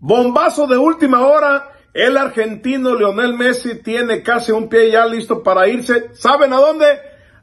Bombazo de última hora. El argentino Lionel Messi tiene casi un pie ya listo para irse. ¿Saben a dónde?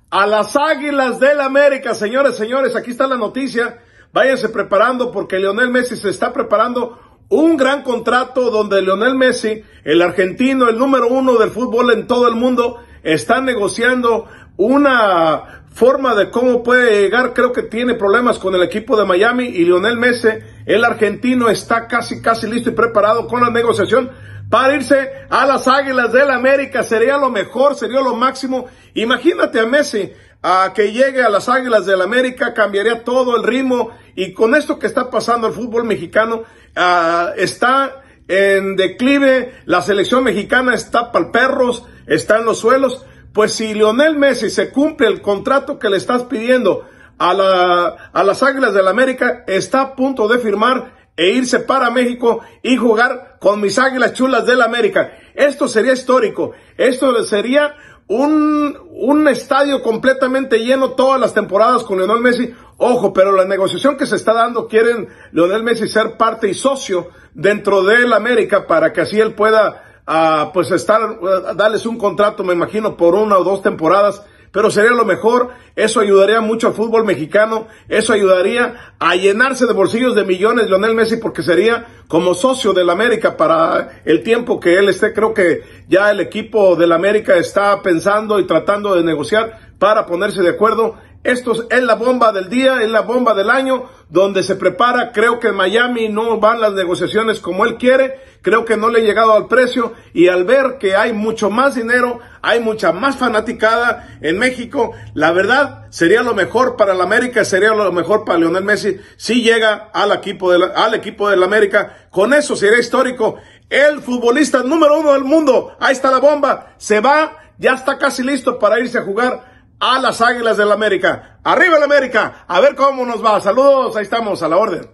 A las Águilas del América, señores, señores. Aquí está la noticia. Váyanse preparando porque Lionel Messi se está preparando un gran contrato donde Lionel Messi, el argentino, el número uno del fútbol en todo el mundo, está negociando una forma de cómo puede llegar. Creo que tiene problemas con el equipo de Miami y Lionel Messi el argentino está casi, casi listo y preparado con la negociación para irse a las Águilas del América. Sería lo mejor, sería lo máximo. Imagínate a Messi a que llegue a las Águilas del América, cambiaría todo el ritmo y con esto que está pasando el fútbol mexicano, ah, está en declive, la selección mexicana está para perros, está en los suelos. Pues si Lionel Messi se cumple el contrato que le estás pidiendo, a, las Águilas del la América, está a punto de firmar e irse para México y jugar con mis Águilas Chulas del América. Esto sería histórico. Esto sería un, un estadio completamente lleno todas las temporadas con Lionel Messi. Ojo, pero la negociación que se está dando, quieren Lionel Messi ser parte y socio dentro la América para que así él pueda, ah, pues estar, eh, darles un contrato, me imagino, por una o dos temporadas pero sería lo mejor. Eso ayudaría mucho al fútbol mexicano, eso ayudaría a llenarse de bolsillos de millones Lionel Messi porque sería como socio la América para el tiempo que él esté. Creo que ya el equipo de la América está pensando y tratando de negociar para ponerse de acuerdo esto es la bomba del día, es la bomba del año, donde se prepara. Creo que en Miami no van las negociaciones como él quiere. Creo que no le he llegado al precio. Y al ver que hay mucho más dinero, hay mucha más fanaticada en México, la verdad sería lo mejor para la América, sería lo mejor para Lionel Messi si llega al equipo de la, al equipo de la América. Con eso sería histórico. El futbolista número uno del mundo. Ahí está la bomba. Se va, ya está casi listo para irse a jugar a las Águilas del la América. Arriba el América, a ver cómo nos va. Saludos, ahí estamos, a la orden.